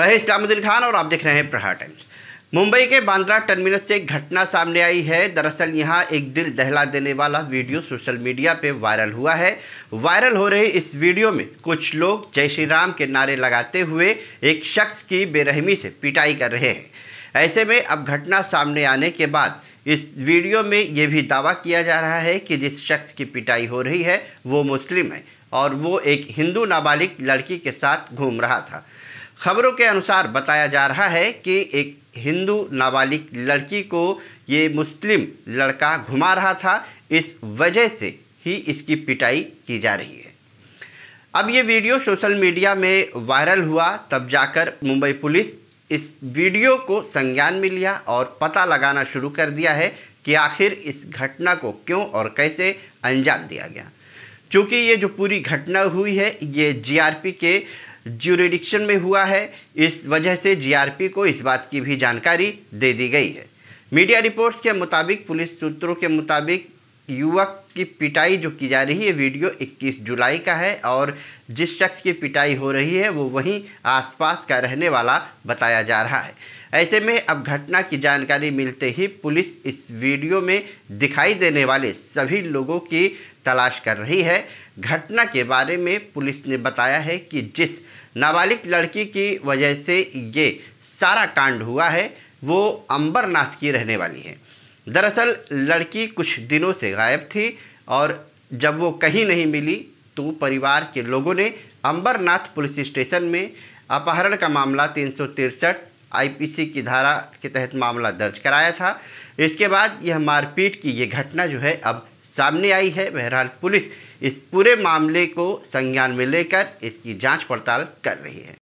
वह इस्लामुद्दीन खान और आप देख रहे हैं प्रहार टाइम्स मुंबई के बांद्रा टर्मिनस से घटना सामने आई है दरअसल यहां एक दिल दहला देने वाला वीडियो सोशल मीडिया पे वायरल हुआ है वायरल हो रहे इस वीडियो में कुछ लोग जय श्री राम के नारे लगाते हुए एक शख्स की बेरहमी से पिटाई कर रहे हैं ऐसे में अब घटना सामने आने के बाद इस वीडियो में ये भी दावा किया जा रहा है कि जिस शख्स की पिटाई हो रही है वो मुस्लिम है और वो एक हिंदू नाबालिग लड़की के साथ घूम रहा था खबरों के अनुसार बताया जा रहा है कि एक हिंदू नाबालिग लड़की को ये मुस्लिम लड़का घुमा रहा था इस वजह से ही इसकी पिटाई की जा रही है अब ये वीडियो सोशल मीडिया में वायरल हुआ तब जाकर मुंबई पुलिस इस वीडियो को संज्ञान में लिया और पता लगाना शुरू कर दिया है कि आखिर इस घटना को क्यों और कैसे अंजाम दिया गया चूँकि ये जो पूरी घटना हुई है ये जीआरपी के ज्यूरिडिक्शन में हुआ है इस वजह से जीआरपी को इस बात की भी जानकारी दे दी गई है मीडिया रिपोर्ट्स के मुताबिक पुलिस सूत्रों के मुताबिक युवक की पिटाई जो की जा रही है वीडियो 21 जुलाई का है और जिस शख्स की पिटाई हो रही है वो वहीं आसपास का रहने वाला बताया जा रहा है ऐसे में अब घटना की जानकारी मिलते ही पुलिस इस वीडियो में दिखाई देने वाले सभी लोगों की तलाश कर रही है घटना के बारे में पुलिस ने बताया है कि जिस नाबालिग लड़की की वजह से ये सारा कांड हुआ है वो अंबरनाथ की रहने वाली है दरअसल लड़की कुछ दिनों से गायब थी और जब वो कहीं नहीं मिली तो परिवार के लोगों ने अंबरनाथ पुलिस स्टेशन में अपहरण का मामला तीन सौ तिरसठ आईपीसी की धारा के तहत मामला दर्ज कराया था इसके बाद यह मारपीट की ये घटना जो है अब सामने आई है बहरहाल पुलिस इस पूरे मामले को संज्ञान में लेकर इसकी जांच पड़ताल कर रही है